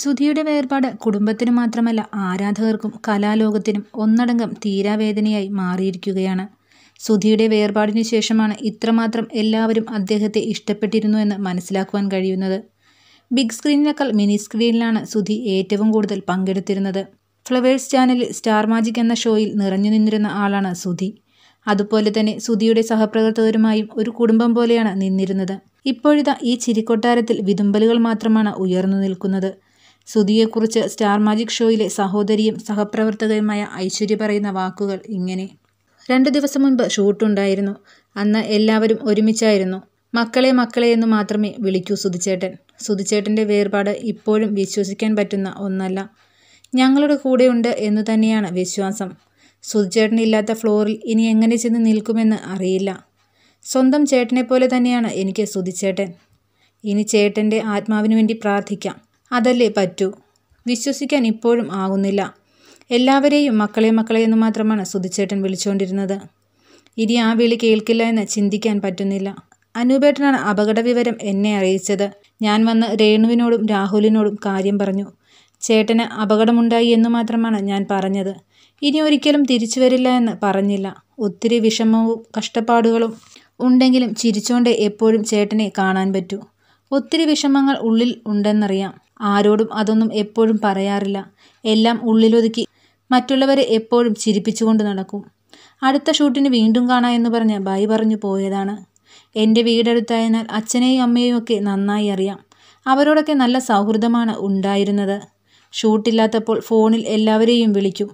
സുധിയുടെ വേർപാട് കുടുംബത്തിനു മാത്രമല്ല ആരാധകർക്കും കലാലോകത്തിനും ഒന്നടങ്കം തീരാവേദനയായി മാറിയിരിക്കുകയാണ് സുധിയുടെ വേർപാടിനു ശേഷമാണ് ഇത്രമാത്രം എല്ലാവരും അദ്ദേഹത്തെ ഇഷ്ടപ്പെട്ടിരുന്നു എന്ന് മനസ്സിലാക്കുവാൻ കഴിയുന്നത് ബിഗ് സ്ക്രീനിനേക്കാൾ മിനി സ്ക്രീനിലാണ് സുധി ഏറ്റവും കൂടുതൽ പങ്കെടുത്തിരുന്നത് ഫ്ലവേഴ്സ് ചാനലിൽ സ്റ്റാർ മാജിക് എന്ന ഷോയിൽ നിറഞ്ഞു നിന്നിരുന്ന ആളാണ് സുധി അതുപോലെ തന്നെ സുധിയുടെ സഹപ്രവർത്തകരുമായും ഒരു കുടുംബം പോലെയാണ് നിന്നിരുന്നത് ഇപ്പോഴിതാ ഈ ചിരിക്കൊട്ടാരത്തിൽ വിതുമ്പലുകൾ മാത്രമാണ് ഉയർന്നു നിൽക്കുന്നത് സുധിയെക്കുറിച്ച് സ്റ്റാർ മാജിക് ഷോയിലെ സഹോദരിയും സഹപ്രവർത്തകയുമായ ഐശ്വര്യ പറയുന്ന വാക്കുകൾ ഇങ്ങനെ രണ്ട് ദിവസം മുൻപ് ഷൂട്ടുണ്ടായിരുന്നു അന്ന് എല്ലാവരും ഒരുമിച്ചായിരുന്നു മക്കളെ മക്കളെ എന്ന് മാത്രമേ വിളിക്കൂ സുധിച്ചേട്ടൻ സുധിച്ചേട്ടൻ്റെ വേർപാട് ഇപ്പോഴും വിശ്വസിക്കാൻ പറ്റുന്ന ഒന്നല്ല ഞങ്ങളുടെ കൂടെയുണ്ട് എന്നു തന്നെയാണ് വിശ്വാസം ഇല്ലാത്ത ഫ്ലോറിൽ ഇനി എങ്ങനെ ചെന്ന് നിൽക്കുമെന്ന് അറിയില്ല സ്വന്തം ചേട്ടനെ പോലെ തന്നെയാണ് എനിക്ക് സുധിച്ചേട്ടൻ ഇനി ചേട്ടൻ്റെ ആത്മാവിന് വേണ്ടി പ്രാർത്ഥിക്കാം അതല്ലേ പറ്റൂ വിശ്വസിക്കാൻ ഇപ്പോഴും ആകുന്നില്ല എല്ലാവരെയും മക്കളെ മക്കളെ എന്ന് മാത്രമാണ് സുധിച്ചേട്ടൻ വിളിച്ചുകൊണ്ടിരുന്നത് ഇനി ആ വിളി കേൾക്കില്ല എന്ന് ചിന്തിക്കാൻ പറ്റുന്നില്ല അനൂപേട്ടനാണ് അപകട വിവരം എന്നെ അറിയിച്ചത് ഞാൻ വന്ന് രേണുവിനോടും രാഹുലിനോടും കാര്യം പറഞ്ഞു ചേട്ടന് അപകടമുണ്ടായി എന്ന് മാത്രമാണ് ഞാൻ പറഞ്ഞത് ഇനി ഒരിക്കലും തിരിച്ചു വരില്ല എന്ന് പറഞ്ഞില്ല ഒത്തിരി വിഷമവും കഷ്ടപ്പാടുകളും ഉണ്ടെങ്കിലും ചിരിച്ചോണ്ട് എപ്പോഴും ചേട്ടനെ കാണാൻ പറ്റൂ ഒത്തിരി വിഷമങ്ങൾ ഉള്ളിൽ ഉണ്ടെന്നറിയാം ആരോടും അതൊന്നും എപ്പോഴും പറയാറില്ല എല്ലാം ഉള്ളിലൊതുക്കി മറ്റുള്ളവരെ എപ്പോഴും ചിരിപ്പിച്ചുകൊണ്ട് നടക്കും അടുത്ത ഷൂട്ടിന് വീണ്ടും കാണാം എന്ന് പറഞ്ഞ് ബൈ പറഞ്ഞു പോയതാണ് എൻ്റെ വീടടുത്തായതിനാൽ അച്ഛനെയും അമ്മയെയും ഒക്കെ നന്നായി അറിയാം അവരോടൊക്കെ നല്ല സൗഹൃദമാണ് ഉണ്ടായിരുന്നത് ഷൂട്ടില്ലാത്തപ്പോൾ ഫോണിൽ എല്ലാവരെയും വിളിക്കും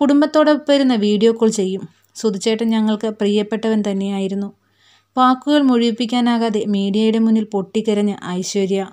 കുടുംബത്തോടൊപ്പം വീഡിയോ കോൾ ചെയ്യും സുധുചേട്ടൻ ഞങ്ങൾക്ക് പ്രിയപ്പെട്ടവൻ തന്നെയായിരുന്നു വാക്കുകൾ മുഴുവിപ്പിക്കാനാകാതെ മീഡിയയുടെ മുന്നിൽ പൊട്ടിക്കരഞ്ഞ ഐശ്വര്യ